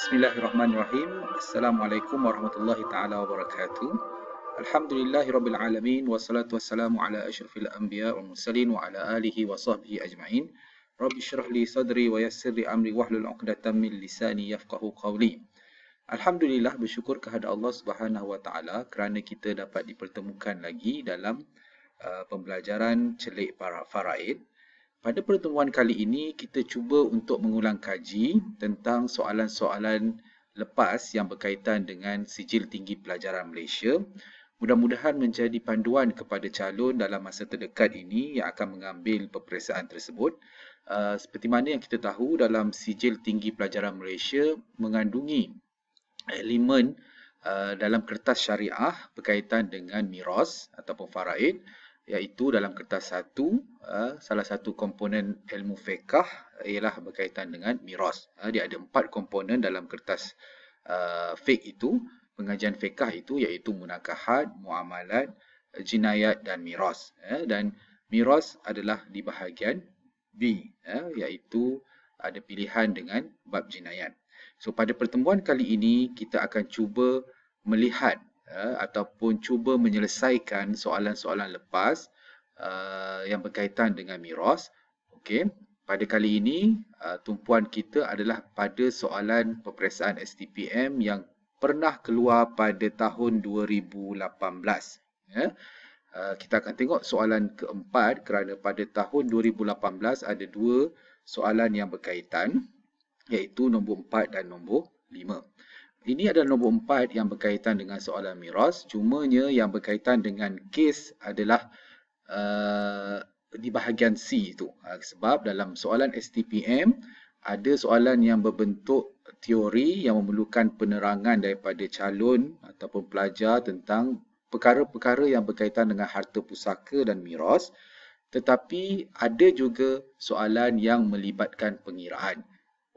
Bismillahirrahmanirrahim. Assalamualaikum warahmatullahi taala wabarakatuh. Alhamdulillahirabbil alamin wassalatu wassalamu ala asyrafil anbiya wal mursalin wa ala alihi wa sahbihi ajma'in. Rabbi syrah li sadri wa yassir li amri wa hlul uqdatam min lisani yafqahu qawli. Alhamdulillah bersyukur kepada Allah Subhanahu wa taala kerana kita dapat dipertemukan lagi dalam uh, pembelajaran celik para faraid. Uh, pada pertemuan kali ini, kita cuba untuk mengulang kaji tentang soalan-soalan lepas yang berkaitan dengan sijil tinggi pelajaran Malaysia. Mudah-mudahan menjadi panduan kepada calon dalam masa terdekat ini yang akan mengambil peperiksaan tersebut. Uh, seperti mana yang kita tahu dalam sijil tinggi pelajaran Malaysia mengandungi elemen uh, dalam kertas syariah berkaitan dengan miras ataupun faraid iaitu dalam kertas satu ha, salah satu komponen ilmu fiqh ha, ialah berkaitan dengan miras. Ha, dia ada empat komponen dalam kertas fiqh itu, pengajian fiqh itu iaitu munakahat, muamalat, jinayat dan miras. Dan miras adalah di bahagian B iaitu ada pilihan dengan bab jinayat. So pada pertemuan kali ini kita akan cuba melihat ya, ataupun cuba menyelesaikan soalan-soalan lepas uh, yang berkaitan dengan miros. Okey, pada kali ini uh, tumpuan kita adalah pada soalan peperiksaan STPM yang pernah keluar pada tahun 2018. Ya. Uh, kita akan tengok soalan keempat kerana pada tahun 2018 ada dua soalan yang berkaitan iaitu nombor 4 dan nombor ini adalah nombor empat yang berkaitan dengan soalan miras. Cumanya yang berkaitan dengan kes adalah uh, di bahagian C itu. Uh, ha, sebab dalam soalan STPM, ada soalan yang berbentuk teori yang memerlukan penerangan daripada calon ataupun pelajar tentang perkara-perkara yang berkaitan dengan harta pusaka dan miras. Tetapi ada juga soalan yang melibatkan pengiraan.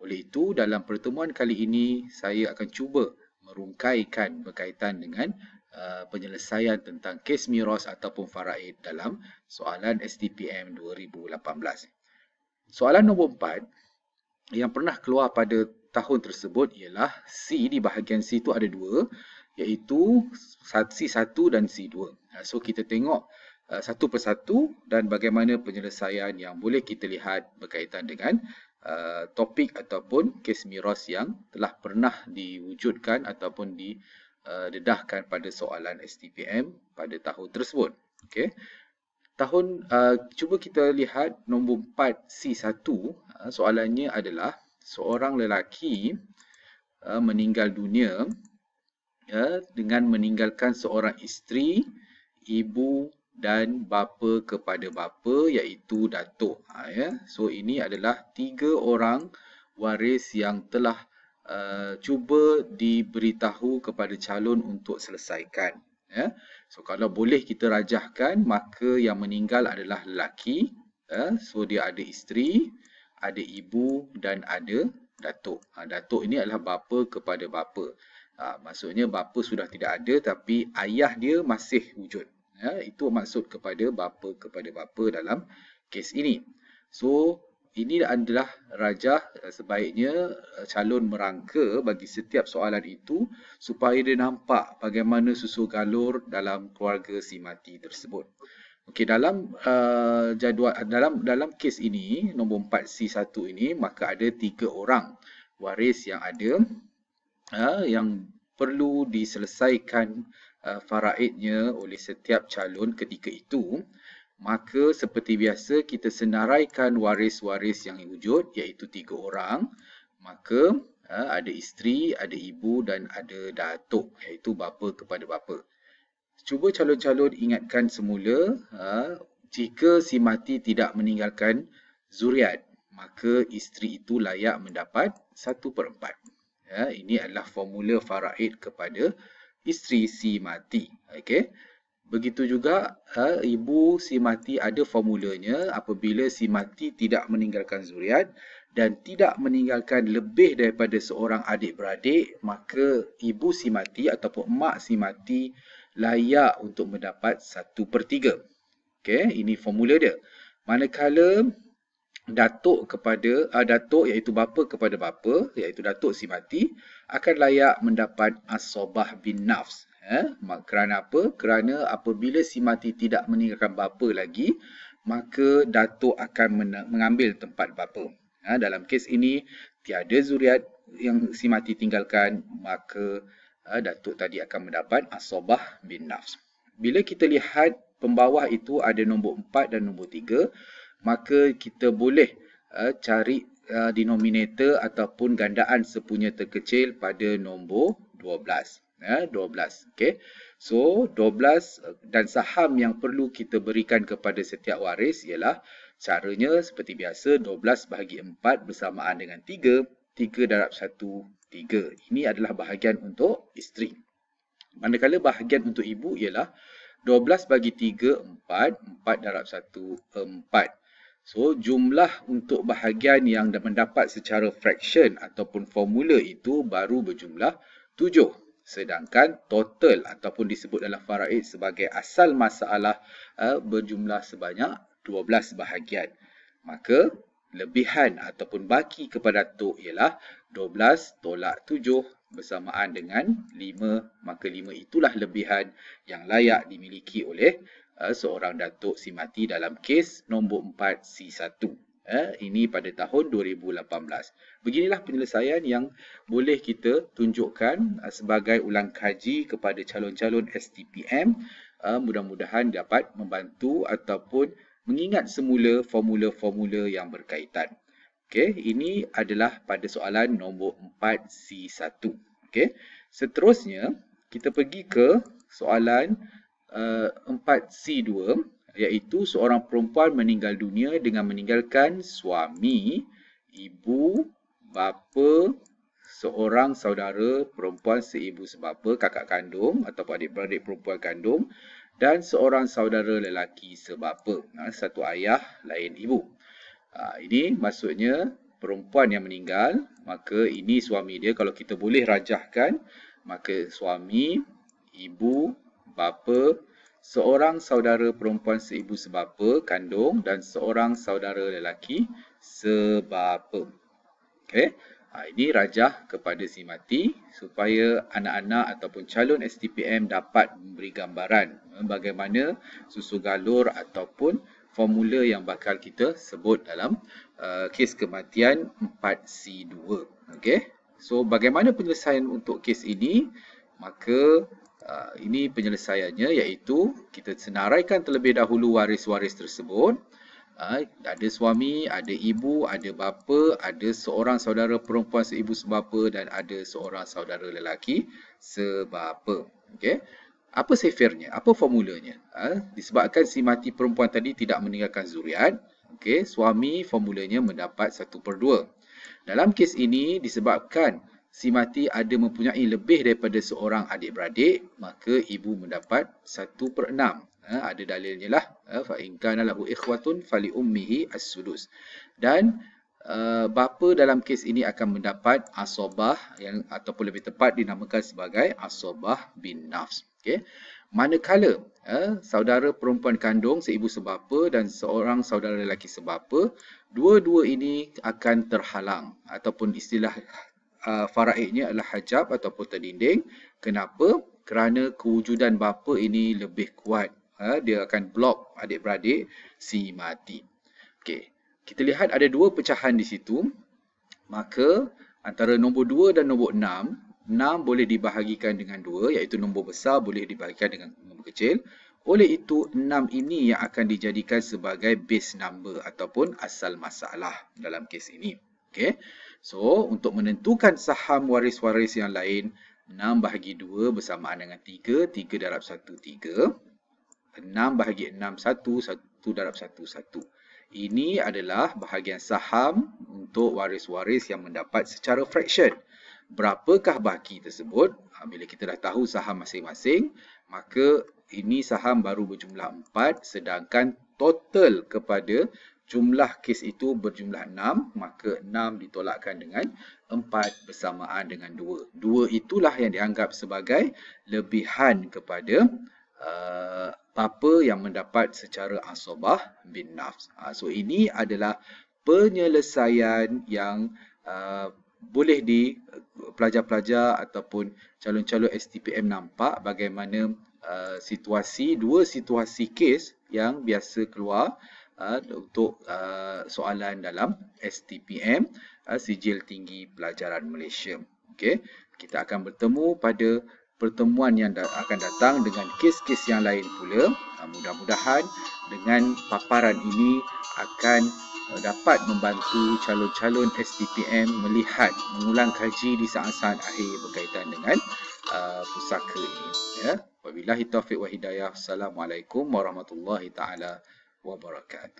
Oleh itu, dalam pertemuan kali ini, saya akan cuba merungkaikan berkaitan dengan uh, penyelesaian tentang kes miros ataupun faraid dalam soalan STPM 2018. Soalan nombor 4 yang pernah keluar pada tahun tersebut ialah C di bahagian C itu ada dua iaitu C1 dan C2. Ha, so kita tengok uh, satu persatu dan bagaimana penyelesaian yang boleh kita lihat berkaitan dengan uh, topik ataupun kes miras yang telah pernah diwujudkan ataupun didedahkan uh, pada soalan STPM pada tahun tersebut. Okay. Tahun, uh, cuba kita lihat nombor 4 C1, uh, soalannya adalah seorang lelaki uh, meninggal dunia uh, dengan meninggalkan seorang isteri, ibu, dan bapa kepada bapa iaitu datuk. Ha, ya. So ini adalah tiga orang waris yang telah uh, cuba diberitahu kepada calon untuk selesaikan. Ya. So kalau boleh kita rajahkan maka yang meninggal adalah lelaki. Ya. So dia ada isteri, ada ibu dan ada datuk. Ha, datuk ini adalah bapa kepada bapa. Ha, maksudnya bapa sudah tidak ada tapi ayah dia masih wujud. Ya, itu maksud kepada bapa kepada bapa dalam kes ini. So, ini adalah rajah eh, sebaiknya eh, calon merangka bagi setiap soalan itu supaya dia nampak bagaimana susu galur dalam keluarga si mati tersebut. Okey dalam uh, jadual dalam dalam kes ini nombor 4 C1 ini maka ada tiga orang waris yang ada uh, yang perlu diselesaikan uh, faraidnya oleh setiap calon ketika itu, maka seperti biasa kita senaraikan waris-waris yang wujud iaitu tiga orang. Maka uh, ada isteri, ada ibu dan ada datuk iaitu bapa kepada bapa. Cuba calon-calon ingatkan semula uh, jika si mati tidak meninggalkan zuriat, maka isteri itu layak mendapat satu per empat. Ya, ini adalah formula faraid kepada uh, isteri si mati. Okey. Begitu juga ha, ibu si mati ada formulanya apabila si mati tidak meninggalkan zuriat dan tidak meninggalkan lebih daripada seorang adik-beradik maka ibu si mati ataupun mak si mati layak untuk mendapat satu per 3. Okay, ini formula dia. Manakala datuk kepada uh, datuk iaitu bapa kepada bapa iaitu datuk si mati akan layak mendapat asbah bin nafs eh kerana apa kerana apabila si mati tidak meninggalkan bapa lagi maka datuk akan mengambil tempat bapa eh, dalam kes ini tiada zuriat yang si mati tinggalkan maka eh, datuk tadi akan mendapat asbah bin nafs bila kita lihat pembawah itu ada nombor 4 dan nombor 3 maka kita boleh uh, cari uh, denominator ataupun gandaan sepunya terkecil pada nombor 12 ya 12 Okay. so 12 eh, dan saham yang perlu kita berikan kepada setiap waris ialah caranya seperti biasa 12 bahagi 4 bersamaan dengan 3 3 darab 1 3 ini adalah bahagian untuk isteri manakala bahagian untuk ibu ialah 12 bagi 3 4 4 darab 1 4 So jumlah untuk bahagian yang mendapat secara fraction ataupun formula itu baru berjumlah 7. Sedangkan total ataupun disebut dalam faraid sebagai asal masalah uh, berjumlah sebanyak 12 bahagian. Maka lebihan ataupun baki kepada Tok ialah 12 tolak 7 bersamaan dengan 5. Maka 5 itulah lebihan yang layak dimiliki oleh Eh, seorang datuk si mati dalam kes nombor 4 C1. Eh, ini pada tahun 2018. Beginilah penyelesaian yang boleh kita tunjukkan eh, sebagai ulang kaji kepada calon-calon STPM. mudah-mudahan dapat membantu ataupun mengingat semula formula-formula yang berkaitan. Okay, ini adalah pada soalan nombor 4 C1. Okay, Seterusnya, kita pergi ke soalan 4C2 uh, iaitu seorang perempuan meninggal dunia dengan meninggalkan suami, ibu, bapa, seorang saudara perempuan seibu sebapa, kakak kandung atau adik-beradik perempuan kandung dan seorang saudara lelaki sebapa, ha, satu ayah lain ibu. Ha, ini maksudnya perempuan yang meninggal, maka ini suami dia kalau kita boleh rajahkan, maka suami, ibu, bapa, seorang saudara perempuan seibu sebapa kandung dan seorang saudara lelaki sebapa. Okey. Ha, ini rajah kepada si mati supaya anak-anak ataupun calon STPM dapat memberi gambaran eh, bagaimana susu galur ataupun formula yang bakal kita sebut dalam uh, kes kematian 4C2. Okay, So bagaimana penyelesaian untuk kes ini? Maka Ah, ini penyelesaiannya iaitu kita senaraikan terlebih dahulu waris-waris tersebut. Ah, ada suami, ada ibu, ada bapa, ada seorang saudara perempuan seibu sebapa dan ada seorang saudara lelaki sebapa. Okay. Apa sefirnya? Apa formulanya? Ah, disebabkan si mati perempuan tadi tidak meninggalkan zuriat, okay. suami formulanya mendapat 1 per 2. Dalam kes ini disebabkan si mati ada mempunyai lebih daripada seorang adik-beradik, maka ibu mendapat satu per enam Ha, ada dalilnya lah. Ha, ikhwatun fali إِخْوَةٌ as sudus Dan uh, bapa dalam kes ini akan mendapat asobah yang ataupun lebih tepat dinamakan sebagai asobah bin nafs. Okay. Manakala uh, saudara perempuan kandung seibu sebapa dan seorang saudara lelaki sebapa, dua-dua ini akan terhalang ataupun istilah uh, faraidnya adalah hijab ataupun terdinding. Kenapa? Kerana kewujudan bapa ini lebih kuat. Ha? Dia akan blok adik-beradik si mati. Okey. Kita lihat ada dua pecahan di situ. Maka antara nombor dua dan nombor enam, enam boleh dibahagikan dengan dua, iaitu nombor besar boleh dibahagikan dengan nombor kecil. Oleh itu enam ini yang akan dijadikan sebagai base number ataupun asal masalah dalam kes ini. Okay. So, untuk menentukan saham waris-waris yang lain, 6 bahagi 2 bersamaan dengan 3, 3 darab 1, 3. 6 bahagi 6, 1, 1 darab 1, 1. Ini adalah bahagian saham untuk waris-waris yang mendapat secara fraction. Berapakah bahagi tersebut? Ha, bila kita dah tahu saham masing-masing, maka ini saham baru berjumlah 4 sedangkan total kepada jumlah kes itu berjumlah 6 maka 6 ditolakkan dengan 4 bersamaan dengan 2. 2 itulah yang dianggap sebagai lebihan kepada uh, apa yang mendapat secara asobah bin nafs. Uh, so ini adalah penyelesaian yang uh, boleh di uh, pelajar-pelajar ataupun calon-calon STPM nampak bagaimana uh, situasi dua situasi kes yang biasa keluar uh, untuk uh, soalan dalam STPM uh, Sijil Tinggi Pelajaran Malaysia. Okay, kita akan bertemu pada pertemuan yang akan datang dengan kes-kes yang lain pula. Uh, mudah-mudahan dengan paparan ini akan dapat membantu calon-calon STPM melihat mengulang kaji di saat-saat akhir berkaitan dengan uh, pusaka ini ya wabillahi taufik wa hidayah assalamualaikum warahmatullahi taala وبركاته